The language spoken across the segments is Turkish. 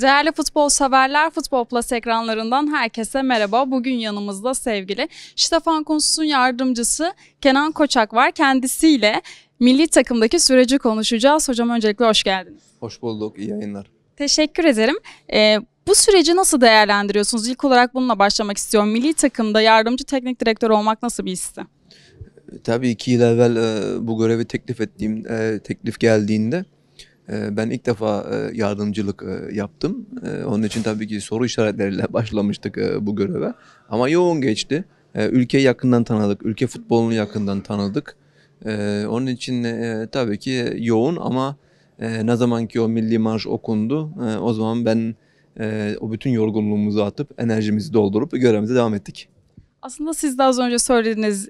Değerli futbol severler, Futbol Plus ekranlarından herkese merhaba. Bugün yanımızda sevgili Stefan Kuntz'un yardımcısı Kenan Koçak var. Kendisiyle milli takımdaki süreci konuşacağız. Hocam öncelikle hoş geldiniz. Hoş bulduk, iyi yayınlar. Teşekkür ederim. Ee, bu süreci nasıl değerlendiriyorsunuz? İlk olarak bununla başlamak istiyorum. Milli takımda yardımcı teknik direktör olmak nasıl bir histi? Tabii iki yıl evvel e, bu görevi teklif ettiğim, e, teklif geldiğinde ee, ben ilk defa e, yardımcılık e, yaptım. Ee, onun için tabii ki soru işaretleriyle başlamıştık e, bu göreve. Ama yoğun geçti. Ee, ülkeyi yakından tanıdık. Ülke futbolunu yakından tanıdık. Onun için tabii ki yoğun ama ne zaman ki o milli marş okundu o zaman ben o bütün yorgunluğumuzu atıp enerjimizi doldurup görevimize devam ettik. Aslında siz de az önce söylediğiniz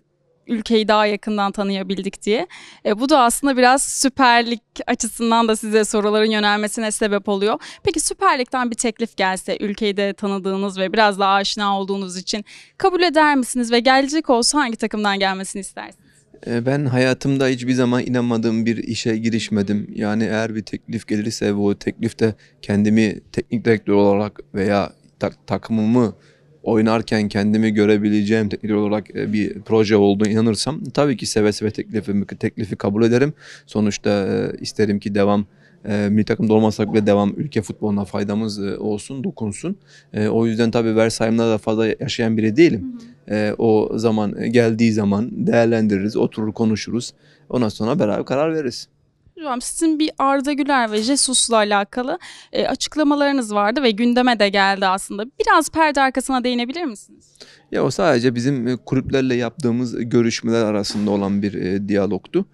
ülkeyi daha yakından tanıyabildik diye. E, bu da aslında biraz süperlik açısından da size soruların yönelmesine sebep oluyor. Peki süperlikten bir teklif gelse ülkeyi de tanıdığınız ve biraz daha aşina olduğunuz için kabul eder misiniz ve gelecek olsa hangi takımdan gelmesini istersiniz? E, ben hayatımda hiçbir zaman inanmadığım bir işe girişmedim. Yani eğer bir teklif gelirse bu teklifte kendimi teknik direktör olarak veya tak takımımı oynarken kendimi görebileceğim teknik olarak e, bir proje olduğunu inanırsam tabii ki seve seve teklifimi, teklifi kabul ederim. Sonuçta e, isterim ki devam e, milli takımda olmasak bile devam ülke futboluna faydamız e, olsun, dokunsun. o yüzden tabii Versay'ımda da fazla yaşayan biri değilim. o zaman geldiği zaman değerlendiririz, oturur konuşuruz. Ondan sonra beraber karar veririz sizin bir Arda Güler ve Jesus'la alakalı e, açıklamalarınız vardı ve gündeme de geldi aslında. Biraz perde arkasına değinebilir misiniz? Ya o sadece bizim e, kulüplerle yaptığımız e, görüşmeler arasında olan bir e, diyalogtu.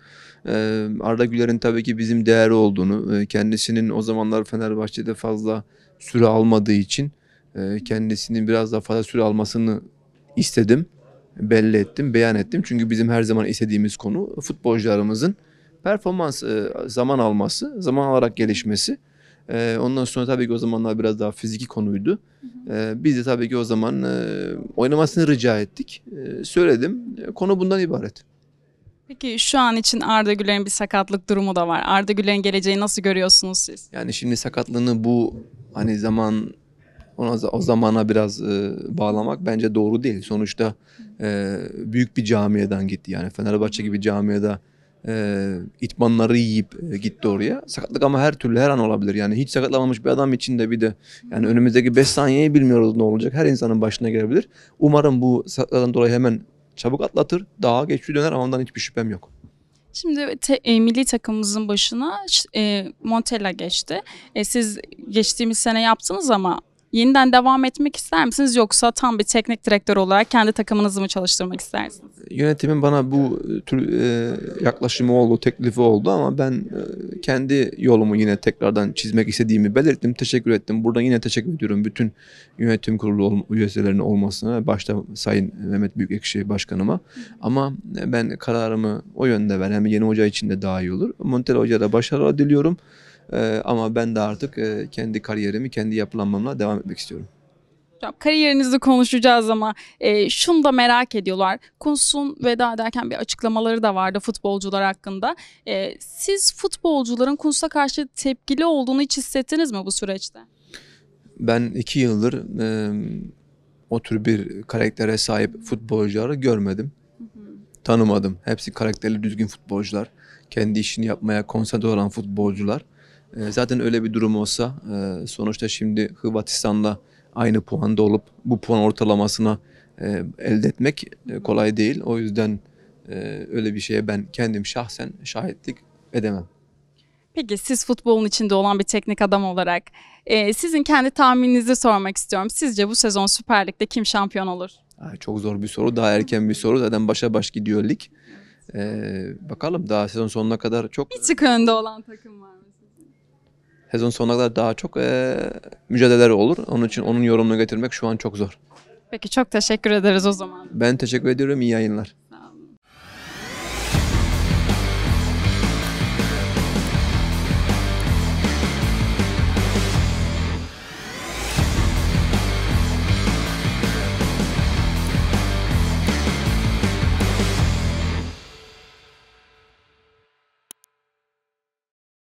E, Arda Güler'in tabii ki bizim değeri olduğunu, e, kendisinin o zamanlar Fenerbahçe'de fazla süre almadığı için e, kendisinin biraz daha fazla süre almasını istedim belli ettim, beyan ettim. Çünkü bizim her zaman istediğimiz konu futbolcularımızın Performans e, zaman alması, zaman alarak gelişmesi. E, ondan sonra tabii ki o zamanlar biraz daha fiziki konuydu. E, biz de tabii ki o zaman oynamasını rica ettik. söyledim. konu bundan ibaret. Peki şu an için Arda Güler'in bir sakatlık durumu da var. Arda Güler'in geleceği nasıl görüyorsunuz siz? Yani şimdi sakatlığını bu hani zaman ona o zamana biraz e, bağlamak bence doğru değil. Sonuçta e, büyük bir camiadan gitti. Yani Fenerbahçe gibi camiada e, itmanları yiyip e, gitti oraya. Sakatlık ama her türlü her an olabilir. Yani hiç sakatlamamış bir adam için de bir de yani önümüzdeki 5 saniyeyi bilmiyoruz ne olacak. Her insanın başına gelebilir. Umarım bu sakatlıktan dolayı hemen çabuk atlatır. Daha geçti döner ama ondan hiçbir şüphem yok. Şimdi te, e, milli takımımızın başına e, Montella geçti. E, siz geçtiğimiz sene yaptınız ama yeniden devam etmek ister misiniz yoksa tam bir teknik direktör olarak kendi takımınızı mı çalıştırmak istersiniz? Yönetimin bana bu e, tür e, yaklaşımı oldu, teklifi oldu ama ben e, kendi yolumu yine tekrardan çizmek istediğimi belirttim. Teşekkür ettim. Buradan yine teşekkür ediyorum bütün yönetim kurulu üyelerinin olmasına. Başta Sayın Mehmet Büyükekşi Başkanıma. Ama ben kararımı o yönde ver. Hem yeni hoca için de daha iyi olur. Montel Hoca'ya da başarılar diliyorum. Ee, ama ben de artık e, kendi kariyerimi, kendi yapılanmamla devam etmek istiyorum. Hocam kariyerinizi konuşacağız ama e, şunu da merak ediyorlar. Kunsun veda ederken bir açıklamaları da vardı futbolcular hakkında. E, siz futbolcuların Kunsa karşı tepkili olduğunu hiç hissettiniz mi bu süreçte? Ben iki yıldır e, o tür bir karaktere sahip futbolcuları görmedim. Tanımadım. Hepsi karakterli düzgün futbolcular. Kendi işini yapmaya konsantre olan futbolcular. Ee, zaten öyle bir durum olsa e, sonuçta şimdi Hırvatistan'la aynı puanda olup bu puan ortalamasına e, elde etmek e, kolay değil. O yüzden öyle bir şeye ben kendim şahsen şahitlik edemem. Peki siz futbolun içinde olan bir teknik adam olarak sizin kendi tahmininizi sormak istiyorum. Sizce bu sezon Süper Lig'de kim şampiyon olur? çok zor bir soru. Daha erken bir soru. Zaten başa baş gidiyor lig. Ee, bakalım daha sezon sonuna kadar çok... Bir çık önde olan takım var mı? sezon sonuna kadar daha çok e, mücadeleler olur. Onun için onun yorumunu getirmek şu an çok zor. Peki çok teşekkür ederiz o zaman. Ben teşekkür ediyorum. İyi yayınlar.